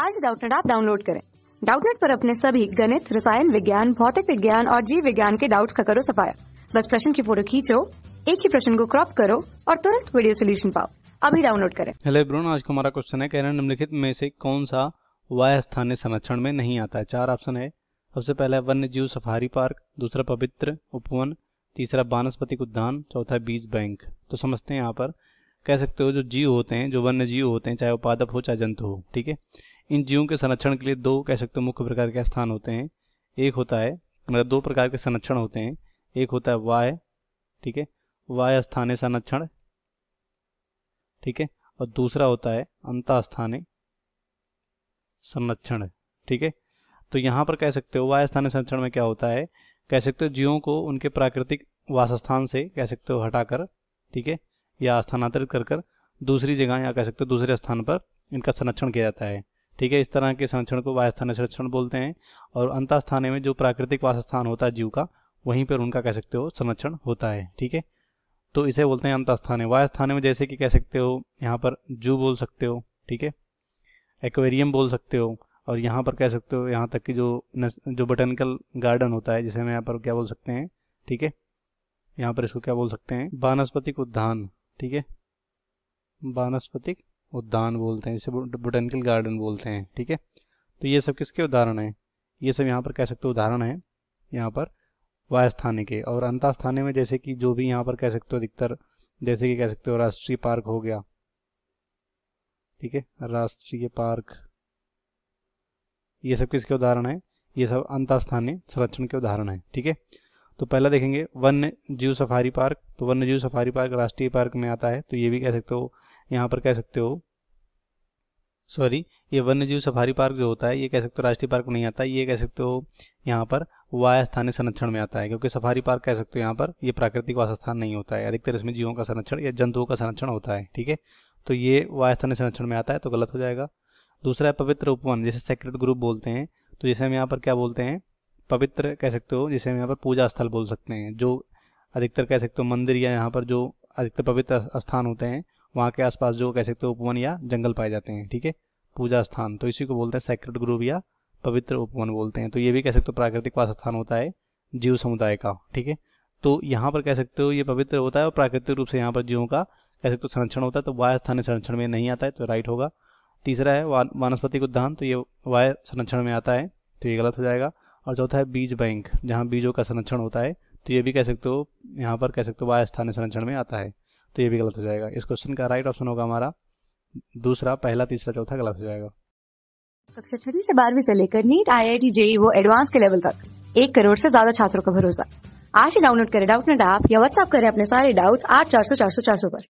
आज डाउटनेट आप डाउनलोड करें डाउटनेट पर अपने सभी गणित रसायन विज्ञान भौतिक विज्ञान और जीव विज्ञान के डाउट्स का करो सफाया बस प्रश्न की फोटो खींचो एक ही प्रश्न को क्रॉप करो और तुरंत वीडियो सोल्यूशन पाओ अभी डाउनलोड करें हेलो ब्रोन आज का हमारा क्वेश्चन है कह रहे निम्नलिखित में से कौन सा वाय स्थानीय संरक्षण में नहीं आता है चार ऑप्शन है सबसे पहले वन्य जीव सफारी पार्क दूसरा पवित्र उपवन तीसरा वानस्पति उद्यान चौथा बीज बैंक तो समझते हैं यहाँ पर कह सकते हो जो जीव होते हैं जो वन्य जीव होते हैं चाहे वो पादप हो चाहे जंतु हो ठीक है इन जीवों के संरक्षण के लिए दो कह सकते हो मुख्य प्रकार के स्थान होते हैं एक होता है मतलब दो प्रकार के संरक्षण होते हैं एक होता है वाय ठीक है वाय स्थान संरक्षण ठीक है और दूसरा होता है अंतास्थाने संरक्षण ठीक है तो यहां पर कह सकते हो वाय स्थानीय संरक्षण में क्या होता है कह सकते हो जीवों को उनके प्राकृतिक वासस्थान से कह सकते हो हटाकर ठीक है या स्थानांतरित कर दूसरी जगह या कह सकते हो दूसरे स्थान पर इनका संरक्षण किया जाता है ठीक है इस तरह के संरक्षण को वायस्थान संरक्षण बोलते हैं और अंतस्थान में जो प्राकृतिक वासस्थान होता है जीव का वहीं पर उनका कह सकते हो संरक्षण होता है ठीक है तो इसे बोलते हैं वाय वायस्थाने में जैसे कि कह सकते हो यहाँ पर जू बोल सकते हो ठीक है एक्वेरियम बोल सकते हो और यहाँ पर कह सकते हो यहाँ तक कि जो जो बोटेनिकल गार्डन होता है जिसे हम यहाँ पर क्या बोल सकते हैं ठीक है यहाँ पर इसको क्या बोल सकते हैं वानस्पतिक उद्यान ठीक है वानस्पतिक उद्यान बोलते हैं इसे बोटेनिकल गार्डन बोलते हैं ठीक है तो ये सब किसके उदाहरण हैं ये सब यहाँ पर कह सकते हो उदाहरण हैं यहाँ पर वायस्थाने के और अंतास्थाने में जैसे कि जो भी यहाँ पर कह सकते हो अधिकतर जैसे कि कह सकते हो राष्ट्रीय पार्क हो गया ठीक है राष्ट्रीय पार्क ये सब किसके उदाहरण हैं ये सब अंतस्थानीय संरक्षण के उदाहरण हैं ठीक है तो पहला देखेंगे वन्य जीव सफारी पार्क तो वन्य जीव सफारी पार्क राष्ट्रीय पार्क में आता है तो ये भी कह सकते हो यहाँ पर कह सकते हो सॉरी ये वन्य जीव सफारी पार्क जो होता है ये कह सकते हो राष्ट्रीय पार्क नहीं आता ये कह सकते हो यहाँ पर वाय स्थानीय संरक्षण में आता है क्योंकि सफारी पार्क कह सकते हो यहाँ पर ये प्राकृतिक वासस्थान नहीं होता है अधिकतर इसमें जीवों का संरक्षण या जंतुओं का संरक्षण होता है ठीक है तो ये वाय स्थानीय संरक्षण में आता है तो गलत हो जाएगा दूसरा है पवित्र उपवन जैसे सेक्रेट ग्रुप बोलते हैं तो जैसे हम यहाँ पर क्या बोलते हैं पवित्र कह सकते हो जिसे हम यहाँ पर पूजा स्थल बोल सकते हैं जो अधिकतर कह सकते हो मंदिर या यहाँ पर जो अधिकतर पवित्र स्थान होते हैं वहाँ के आसपास जो कह सकते हो उपवन या जंगल पाए जाते हैं ठीक है पूजा स्थान तो इसी को बोलते हैं सेक्रेट ग्रुप या पवित्र उपवन बोलते हैं तो ये भी कह सकते हो प्राकृतिक वास स्थान होता है जीव समुदाय का ठीक है तो यहाँ पर कह सकते हो ये पवित्र होता है और प्राकृतिक रूप से यहाँ पर जीवों का कह सकते हो संरक्षण होता है तो वाय स्थानीय संरक्षण में नहीं आता है तो राइट होगा तीसरा है वनस्पतिक उद्यान तो ये वाय संरक्षण में आता है तो ये गलत हो जाएगा और चौथा है बीज बैंक जहाँ बीजों का संरक्षण होता है तो ये भी कह सकते हो यहाँ पर कह सकते हो वाय स्थानीय संरक्षण में आता है तो ये भी गलत हो जाएगा इस क्वेश्चन का राइट ऑप्शन होगा हमारा दूसरा पहला तीसरा चौथा गलत हो जाएगा कक्षा छठी से बारहवीं से लेकर NEET I I T JEE वो एडवांस के लेवल तक एक करोड़ से ज्यादा छात्रों का भरोसा आज ही डाउनलोड करें डाउट नेट ऐप या व्हाट्सअप करें अपने सारे डाउट्स आठ चार सौ चार सौ चार सौ पर